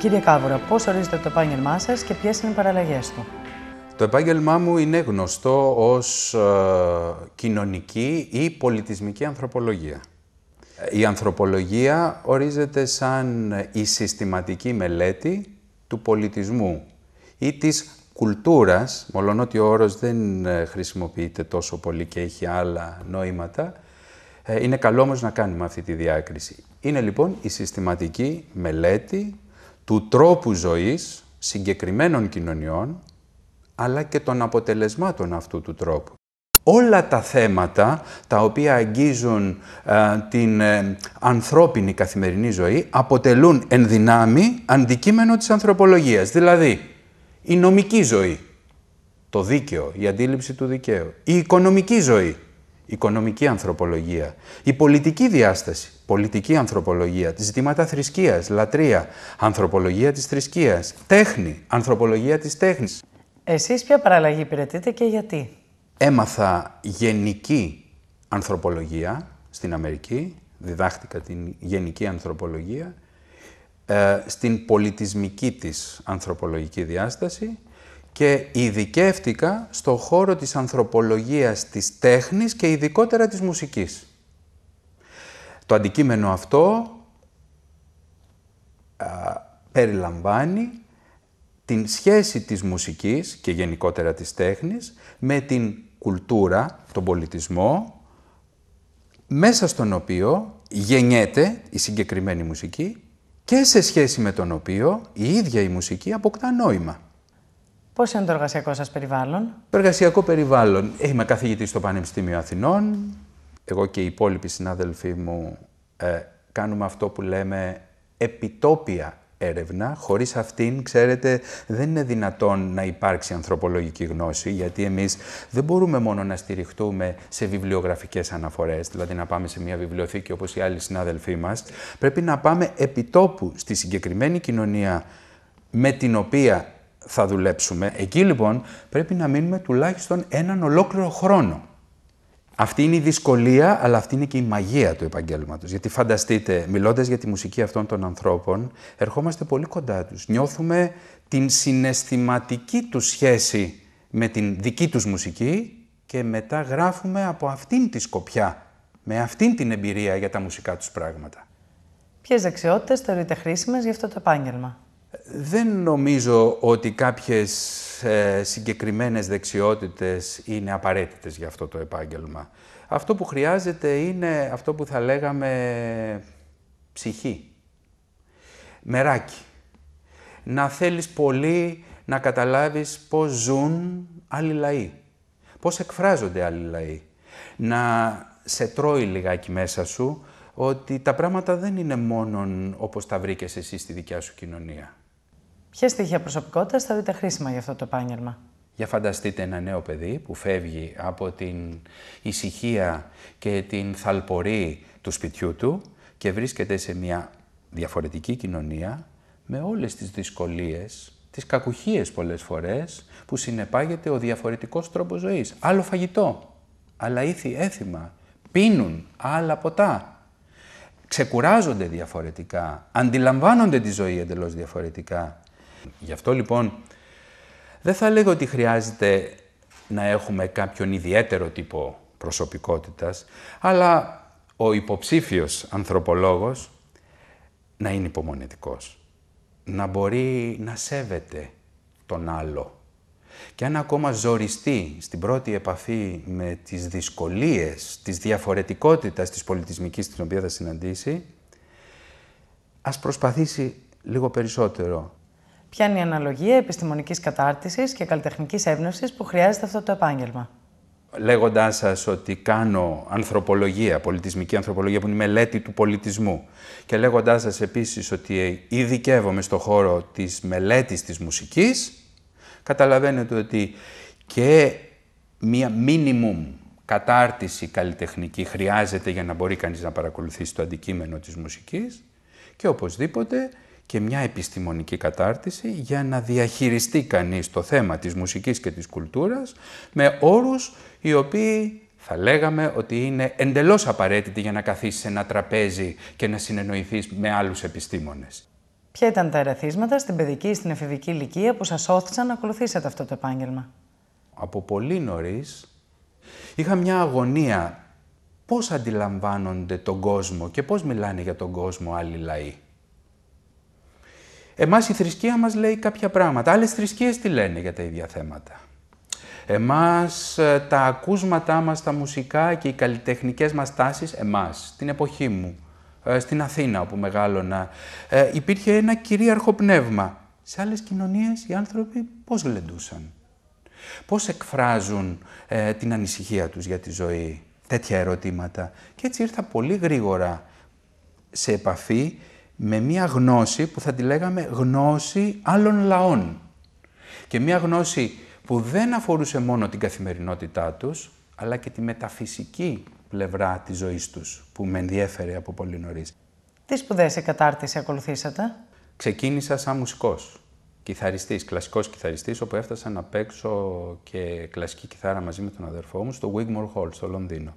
Κύριε Κάβουρα, πώς ορίζετε το επάγγελμά σας και ποιες είναι οι παραλλαγές του. Το επάγγελμά μου είναι γνωστό ως ε, κοινωνική ή πολιτισμική ανθρωπολογία. Η ανθρωπολογία ορίζεται σαν η συστηματική μελέτη του πολιτισμού ή της κουλτούρας, μόλον ότι ο όρος δεν ε, χρησιμοποιείται τόσο πολύ και έχει άλλα νόηματα, ε, είναι καλό όμως να κάνουμε αυτή τη διάκριση. Είναι λοιπόν η συστηματική μελέτη του τρόπου ζωής συγκεκριμένων κοινωνιών, αλλά και των αποτελεσμάτων αυτού του τρόπου όλα τα θέματα τα οποία αγγίζουν ε, την ε, ανθρώπινη καθημερινή ζωή αποτελούν εν δυνάμει αντικείμενο της ανθρωπολογίας. Δηλαδή, η νομική ζωή, το δίκαιο, η αντίληψη του δικαίου, η οικονομική ζωή, οικονομική ανθρωπολογία, η πολιτική διάσταση, πολιτική ανθρωπολογία, ζητήματα θρησκείας, λατρεία, ανθρωπολογία της θρησκείας, τέχνη, ανθρωπολογία της τέχνης. Εσείς ποια παραλλαγή υπηρετείτε και γιατί. Έμαθα γενική ανθρωπολογία στην Αμερική, διδάχτηκα την γενική ανθρωπολογία, ε, στην πολιτισμική της ανθρωπολογική διάσταση και ειδικεύτηκα στο χώρο της ανθρωπολογίας της τέχνης και ειδικότερα της μουσικής. Το αντικείμενο αυτό ε, περιλαμβάνει την σχέση της μουσικής και γενικότερα της τέχνης με την κουλτούρα, τον πολιτισμό, μέσα στον οποίο γεννιέται η συγκεκριμένη μουσική και σε σχέση με τον οποίο η ίδια η μουσική αποκτά νόημα. Πώς είναι το εργασιακό σας περιβάλλον, Το εργασιακό περιβάλλον. Είμαι καθηγητής στο Πανεπιστήμιο Αθηνών. Εγώ και οι υπόλοιποι συνάδελφοί μου ε, κάνουμε αυτό που λέμε επιτόπια έρευνα. Χωρίς αυτήν, ξέρετε, δεν είναι δυνατόν να υπάρξει ανθρωπολογική γνώση, γιατί εμείς δεν μπορούμε μόνο να στηριχτούμε σε βιβλιογραφικές αναφορές, δηλαδή να πάμε σε μια βιβλιοθήκη όπως οι άλλοι συνάδελφοί μας. Πρέπει να πάμε επιτόπου στη συγκεκριμένη κοινωνία με την οποία θα δουλέψουμε. Εκεί λοιπόν πρέπει να μείνουμε τουλάχιστον έναν ολόκληρο χρόνο. Αυτή είναι η δυσκολία, αλλά αυτή είναι και η μαγεία του επαγγέλματος. Γιατί φανταστείτε, μιλώντας για τη μουσική αυτών των ανθρώπων, ερχόμαστε πολύ κοντά τους. Νιώθουμε την συναισθηματική τους σχέση με την δική τους μουσική και μετά γράφουμε από αυτήν τη σκοπιά, με αυτήν την εμπειρία για τα μουσικά τους πράγματα. Ποιες δεξιότητες θεωρείτε χρήσιμες για αυτό το επάγγελμα? Δεν νομίζω ότι κάποιες ε, συγκεκριμένες δεξιότητες είναι απαραίτητες για αυτό το επάγγελμα. Αυτό που χρειάζεται είναι αυτό που θα λέγαμε ψυχή, μεράκι. Να θέλεις πολύ να καταλάβεις πώς ζουν άλλοι λαοί, πώς εκφράζονται άλλοι λαοί. Να σε τρώει λιγάκι μέσα σου ότι τα πράγματα δεν είναι μόνον όπως τα βρήκες εσύ στη δικιά σου κοινωνία. Ποια στοιχεία προσωπικότητας θα δείτε χρήσιμα για αυτό το επάγγελμα. Για φανταστείτε ένα νέο παιδί που φεύγει από την ησυχία και την θαλπορή του σπιτιού του και βρίσκεται σε μια διαφορετική κοινωνία με όλες τις δυσκολίες, τις κακουχίες πολλές φορές που συνεπάγεται ο διαφορετικός τρόπος ζωής. Άλλο φαγητό, άλλα ήθη έθιμα, πίνουν άλλα ποτά, ξεκουράζονται διαφορετικά, αντιλαμβάνονται τη ζωή εντελώς διαφορετικά. Γι' αυτό λοιπόν δεν θα λέγω ότι χρειάζεται να έχουμε κάποιον ιδιαίτερο τύπο προσωπικότητας, αλλά ο υποψήφιος ανθρωπολόγος να είναι υπομονετικός, να μπορεί να σέβεται τον άλλο. Και αν ακόμα ζοριστεί στην πρώτη επαφή με τις δυσκολίες, τις διαφορετικότητας της πολιτισμικής την οποία θα συναντήσει, ας προσπαθήσει λίγο περισσότερο Ποια είναι η αναλογία επιστημονικής κατάρτισης και καλλιτεχνικής έμπνευσης που χρειάζεται αυτό το επάγγελμα. Λέγοντάς σας ότι κάνω ανθρωπολογία, πολιτισμική ανθρωπολογία, που είναι η μελέτη του πολιτισμού, και λέγοντάς σας επίσης ότι ε, ειδικεύομαι στον χώρο της μελέτης της μουσικής, καταλαβαίνετε ότι και μία minimum κατάρτιση καλλιτεχνική χρειάζεται για να μπορεί κανείς να παρακολουθήσει το αντικείμενο της μουσικής και οπωσδήποτε και μια επιστημονική κατάρτιση για να διαχειριστεί κανείς το θέμα της μουσικής και της κουλτούρας με όρους οι οποίοι θα λέγαμε ότι είναι εντελώς απαραίτητοι για να καθίσεις σε ένα τραπέζι και να συνεννοηθείς με άλλους επιστήμονες. Ποια ήταν τα ερεθίσματα στην παιδική ή στην εφηβική ηλικία που σας όθησαν να ακολουθήσετε αυτό το επάγγελμα. Από πολύ νωρίς είχα μια αγωνία πώς αντιλαμβάνονται τον κόσμο και πώς μιλάνε για τον κόσμο άλλοι λαοί. Εμάς η θρησκεία μας λέει κάποια πράγματα. Άλλες θρησκείες τι λένε για τα ίδια θέματα. Εμάς ε, τα ακούσματά μας, τα μουσικά και οι καλλιτεχνικές μας τάσεις, εμάς, την εποχή μου, ε, στην Αθήνα όπου μεγάλωνα, ε, υπήρχε ένα κυρίαρχο πνεύμα. Σε άλλες κοινωνίες οι άνθρωποι πώς γλεντούσαν. Πώς εκφράζουν την ανησυχία τους για τη ζωή. Τέτοια ερωτήματα. Και έτσι ήρθα πολύ γρήγορα σε επαφή με μία γνώση που θα τη λέγαμε γνώση άλλων λαών. Και μία γνώση που δεν αφορούσε μόνο την καθημερινότητά τους, αλλά και τη μεταφυσική πλευρά της ζωής τους, που με ενδιέφερε από πολύ νωρίς. Τι σπουδές σε κατάρτιση ακολουθήσατε? Ξεκίνησα σαν μουσικός, κιθαριστής, κλασικός κιθαριστής, όπου έφτασα να παίξω και κλασική κιθάρα μαζί με τον αδερφό μου στο Wigmore Hall, στο Λονδίνο.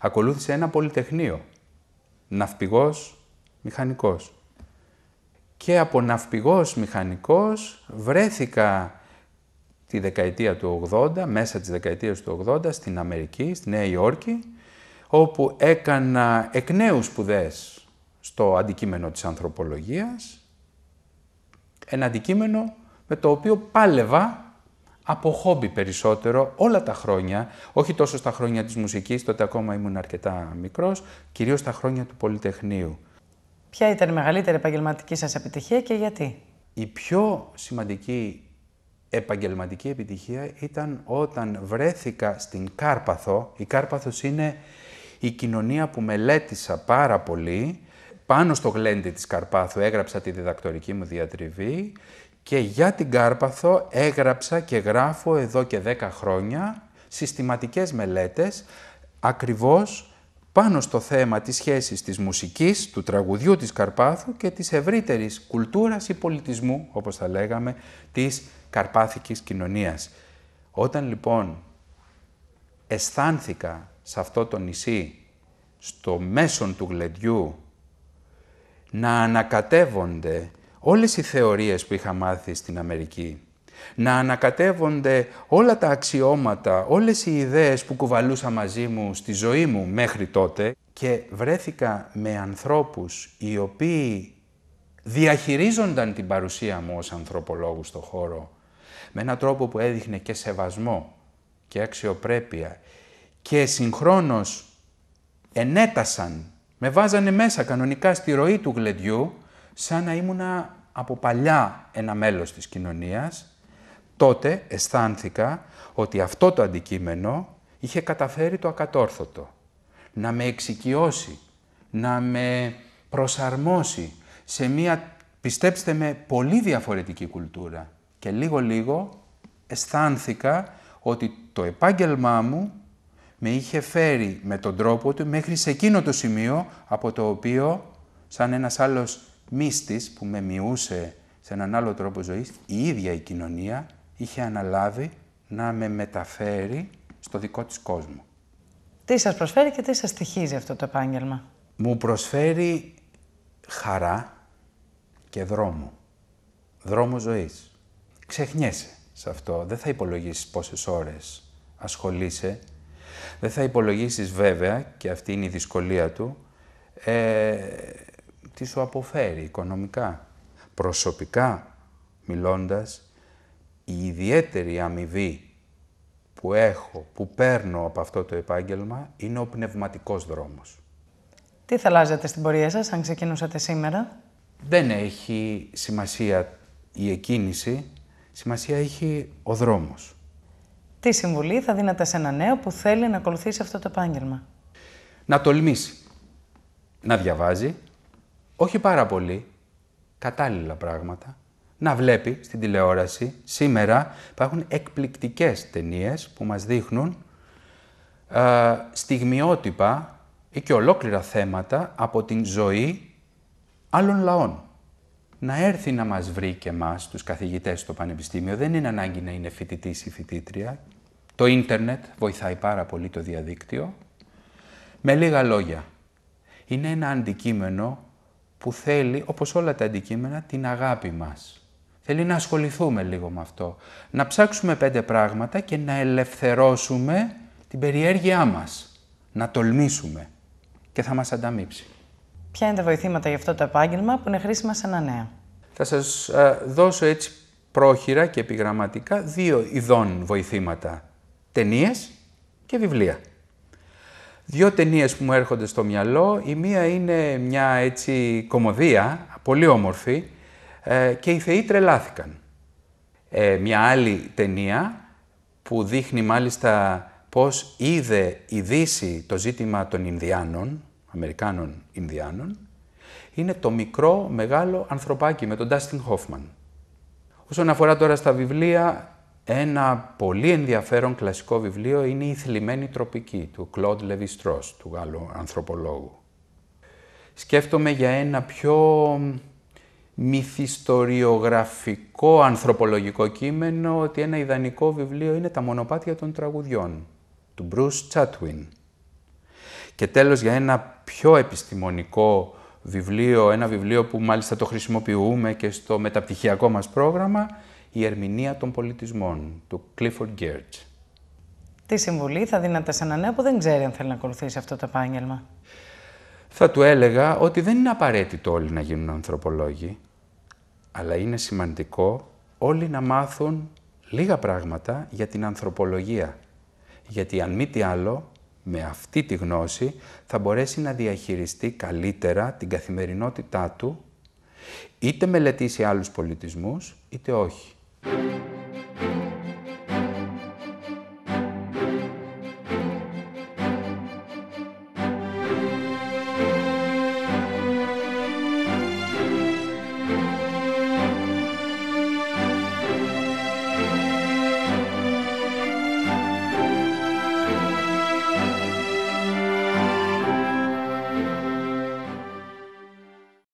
Ακολούθησε ένα πολυτεχνείο, ναυπηγός, μηχανικός και από ναυπηγός μηχανικός βρέθηκα τη δεκαετία του 80, μέσα της δεκαετίας του 80 στην Αμερική, στη Νέα Υόρκη, όπου έκανα εκ νέου σπουδές στο αντικείμενο της ανθρωπολογίας, ένα αντικείμενο με το οποίο πάλευα από χόμπι περισσότερο όλα τα χρόνια, όχι τόσο στα χρόνια της μουσικής, τότε ακόμα ήμουν αρκετά μικρός, κυρίως στα χρόνια του Πολυτεχνείου. Ποια ήταν η μεγαλύτερη επαγγελματική σας επιτυχία και γιατί. Η πιο σημαντική επαγγελματική επιτυχία ήταν όταν βρέθηκα στην Κάρπαθο. Η Κάρπαθος είναι η κοινωνία που μελέτησα πάρα πολύ. Πάνω στο γλέντι της Καρπάθου έγραψα τη διδακτορική μου διατριβή και για την Κάρπαθο έγραψα και γράφω εδώ και 10 χρόνια συστηματικές μελέτες ακριβώς πάνω στο θέμα της σχέσης της μουσικής, του τραγουδιού της Καρπάθου και της ευρύτερης κουλτούρας ή πολιτισμού, όπως θα λέγαμε, της καρπάθικης κοινωνίας. Όταν λοιπόν αισθάνθηκα σε αυτό το νησί, στο μέσον του γλεντιού, να ανακατεύονται όλες οι θεωρίες που είχα μάθει στην Αμερική, να ανακατεύονται όλα τα αξιώματα, όλες οι ιδέες που κουβαλούσα μαζί μου στη ζωή μου μέχρι τότε και βρέθηκα με ανθρώπους οι οποίοι διαχειρίζονταν την παρουσία μου ως ανθρωπολόγους στο χώρο με έναν τρόπο που έδειχνε και σεβασμό και αξιοπρέπεια και συγχρόνως ενέτασαν, με βάζανε μέσα κανονικά στη ροή του γλεντιού σαν να ήμουνα από παλιά ένα μέλος της κοινωνίας τότε αισθάνθηκα ότι αυτό το αντικείμενο είχε καταφέρει το ακατόρθωτο. Να με εξοικειώσει, να με προσαρμόσει σε μία, πιστέψτε με, πολύ διαφορετική κουλτούρα. Και λίγο-λίγο αισθάνθηκα ότι το επάγγελμά μου με είχε φέρει με τον τρόπο του μέχρι σε εκείνο το σημείο από το οποίο, σαν ένας άλλος μύστης που με μειούσε σε έναν άλλο τρόπο ζωής, η ίδια η κοινωνία είχε αναλάβει να με μεταφέρει στο δικό της κόσμο. Τι σας προσφέρει και τι σας στοιχίζει αυτό το επάγγελμα. Μου προσφέρει χαρά και δρόμο. Δρόμο ζωής. Ξεχνιέσαι σε αυτό. Δεν θα υπολογίσεις πόσες ώρες ασχολείσαι. Δεν θα υπολογίσεις βέβαια, και αυτή είναι η δυσκολία του, ε, τι σου αποφέρει οικονομικά. Προσωπικά μιλώντας, η ιδιαίτερη αμοιβή που έχω, που παίρνω από αυτό το επάγγελμα, είναι ο πνευματικός δρόμος. Τι θα αλλάζετε στην πορεία σας, αν ξεκινούσατε σήμερα? Δεν έχει σημασία η εκκίνηση, σημασία έχει ο δρόμος. Τι συμβουλή θα δίνατε σε ένα νέο που θέλει να ακολουθήσει αυτό το επάγγελμα? Να τολμήσει. Να διαβάζει, όχι πάρα πολύ, κατάλληλα πράγματα, να βλέπει στην τηλεόραση. Σήμερα υπάρχουν εκπληκτικές ταινίες που μας δείχνουν ε, στιγμιότυπα ή και ολόκληρα θέματα από την ζωή άλλων λαών. Να έρθει να μας βρει και μας, τους καθηγητές στο Πανεπιστήμιο, δεν είναι ανάγκη να είναι φοιτητής ή φοιτήτρια. Το ίντερνετ βοηθάει πάρα πολύ το διαδίκτυο. Με λίγα λόγια, είναι ένα αντικείμενο που θέλει, όπως όλα τα αντικείμενα, την αγάπη μας. Θέλει να ασχοληθούμε λίγο με αυτό. Να ψάξουμε πέντε πράγματα και να ελευθερώσουμε την περιέργειά μας. Να τολμήσουμε και θα μας ανταμείψει. Ποια είναι τα βοηθήματα για αυτό το επάγγελμα που είναι χρήσιμα σε ένα νέο. Θα σας ε, δώσω έτσι πρόχειρα και επιγραμματικά δύο ειδών βοηθήματα. Ταινίες και βιβλία. Δύο ταινίες που μου έρχονται στο μυαλό. Η μία είναι μια έτσι κομμωδία, πολύ όμορφη, ε, και οι θεοί τρελάθηκαν. Ε, μια άλλη ταινία που δείχνει μάλιστα πώς είδε η Δύση το ζήτημα των Ινδιάνων, Αμερικάνων Ινδιάνων, είναι το μικρό μεγάλο ανθρωπάκι με τον Ντάστιν Χόφμαν. Όσον αφορά τώρα στα βιβλία, ένα πολύ ενδιαφέρον κλασικό βιβλίο είναι «Η θλιμμένη τροπική» του Κλοντ Λεβιστρός, του Γάλλου ανθρωπολόγου. Σκέφτομαι για ένα πιο μυθιστοριογραφικό, ανθρωπολογικό κείμενο ότι ένα ιδανικό βιβλίο είναι «Τα μονοπάτια των τραγουδιών» του Bruce Chatwin. Και τέλος για ένα πιο επιστημονικό βιβλίο, ένα βιβλίο που μάλιστα το χρησιμοποιούμε και στο μεταπτυχιακό μας πρόγραμμα, «Η ερμηνεία των πολιτισμών» του Clifford Geertz. Τι συμβουλή θα δίνατε σε έναν νέο που δεν ξέρει αν θέλει να ακολουθήσει αυτό το επάγγελμα θα του έλεγα ότι δεν είναι απαραίτητο όλοι να γίνουν ανθρωπολόγοι, αλλά είναι σημαντικό όλοι να μάθουν λίγα πράγματα για την ανθρωπολογία. Γιατί αν μη τι άλλο, με αυτή τη γνώση θα μπορέσει να διαχειριστεί καλύτερα την καθημερινότητά του, είτε μελετήσει άλλους πολιτισμούς, είτε όχι.